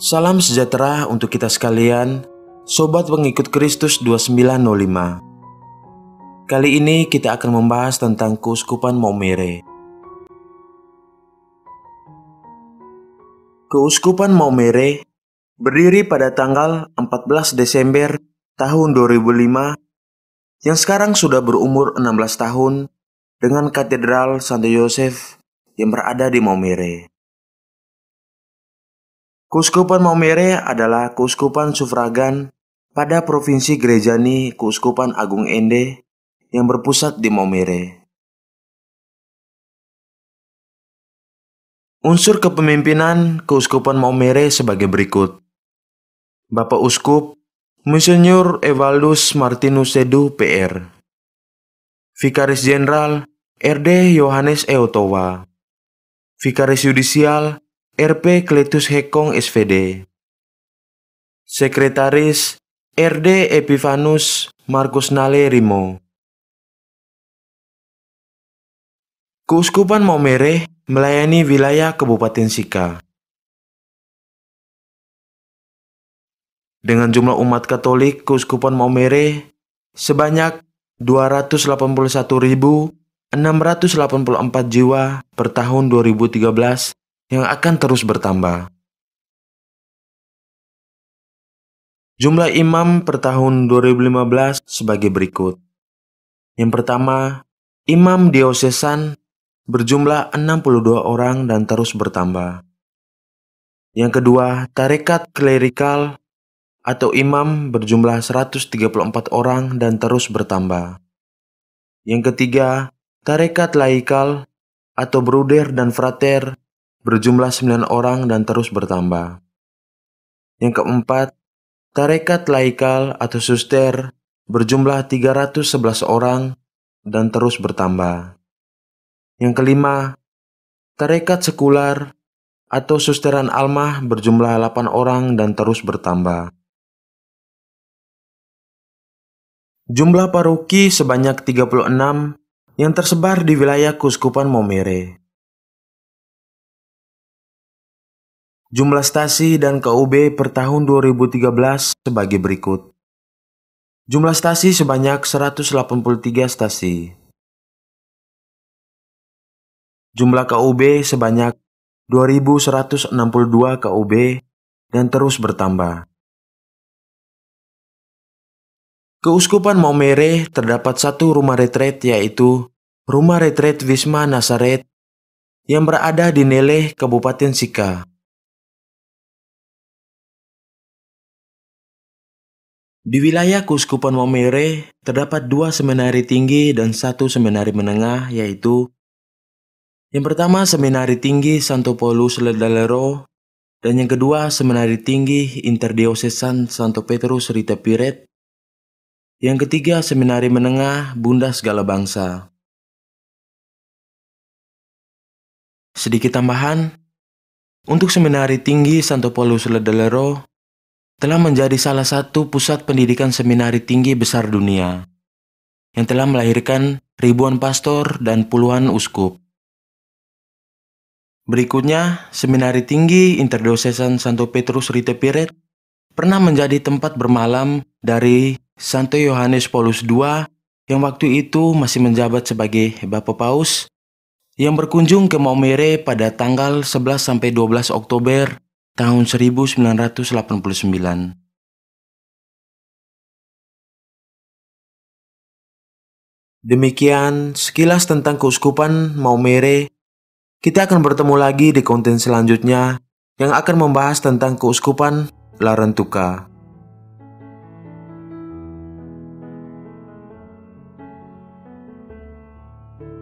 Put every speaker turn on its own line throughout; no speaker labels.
Salam sejahtera untuk kita sekalian, Sobat Pengikut Kristus 2905. Kali ini kita akan membahas tentang Keuskupan Maumere. Keuskupan Maumere berdiri pada tanggal 14 Desember tahun 2005 yang sekarang sudah berumur 16 tahun dengan Katedral Santo Yosef yang berada di Maumere. Kuskupan Maumere adalah kuskupan sufragan
pada Provinsi Gerejani Kuskupan Agung Ende yang berpusat di Maumere. Unsur kepemimpinan Kuskupan Maumere sebagai berikut. Bapak Uskup,
Monsenyur Evaldus Martinus Sedu, PR. Vikaris Jenderal RD Yohanes Eotowa. Vikaris Yudisial RP Kletus Hekong SVD. Sekretaris RD Epifanus Markus Nale Rimo.
Keuskupan Maumere melayani wilayah Kabupaten Sika. Dengan jumlah umat
Katolik Keuskupan Maumere sebanyak 281.684 jiwa per tahun 2013 yang akan terus
bertambah. Jumlah imam per tahun 2015 sebagai berikut. Yang pertama,
imam diosesan berjumlah 62 orang dan terus bertambah. Yang kedua, tarekat klerikal atau imam berjumlah 134 orang dan terus bertambah. Yang ketiga, tarekat laikal atau bruder dan frater berjumlah sembilan orang dan terus bertambah. Yang keempat, Tarekat Laikal atau Suster berjumlah 311 orang dan terus bertambah. Yang kelima, Tarekat Sekular atau Susteran Almah berjumlah 8 orang dan terus bertambah.
Jumlah paroki sebanyak 36 yang tersebar di wilayah Kuskupan Momere.
Jumlah stasi dan KUB per tahun 2013 sebagai berikut.
Jumlah stasi sebanyak 183 stasi. Jumlah KUB sebanyak 2162 KUB dan terus bertambah.
Keuskupan Maumere terdapat satu rumah retret yaitu
Rumah Retret Wisma Nasaret yang berada di Neleh, Kabupaten Sika. Di wilayah Kuskupan Momere terdapat dua seminari tinggi dan satu seminari
menengah yaitu yang pertama Seminari Tinggi Santo Paulus Ledalero dan yang kedua Seminari Tinggi Interdiocesan Santo Petrus Rita
Piret. Yang ketiga Seminari Menengah Bunda Segala Bangsa. Sedikit tambahan, untuk Seminari Tinggi Santo Paulus Ledalero, telah menjadi salah satu pusat
pendidikan seminari tinggi besar dunia, yang telah melahirkan ribuan pastor dan puluhan uskup. Berikutnya, Seminari Tinggi Interdosesan Santo Petrus Rite Piret pernah menjadi tempat bermalam dari Santo Yohanes Paulus II yang waktu itu masih menjabat sebagai Bapak Paus yang berkunjung ke Maumere pada tanggal 11-12
Oktober tahun 1989 Demikian sekilas tentang keuskupan Maumere. Kita akan bertemu lagi di konten selanjutnya
yang akan membahas tentang keuskupan Larentuka.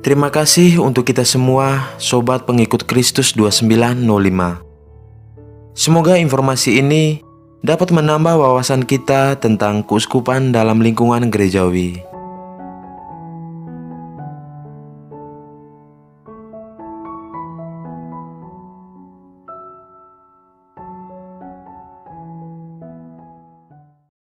Terima kasih untuk kita semua, sobat pengikut Kristus 2905. Semoga informasi ini dapat menambah wawasan kita tentang keuskupan dalam lingkungan gerejawi.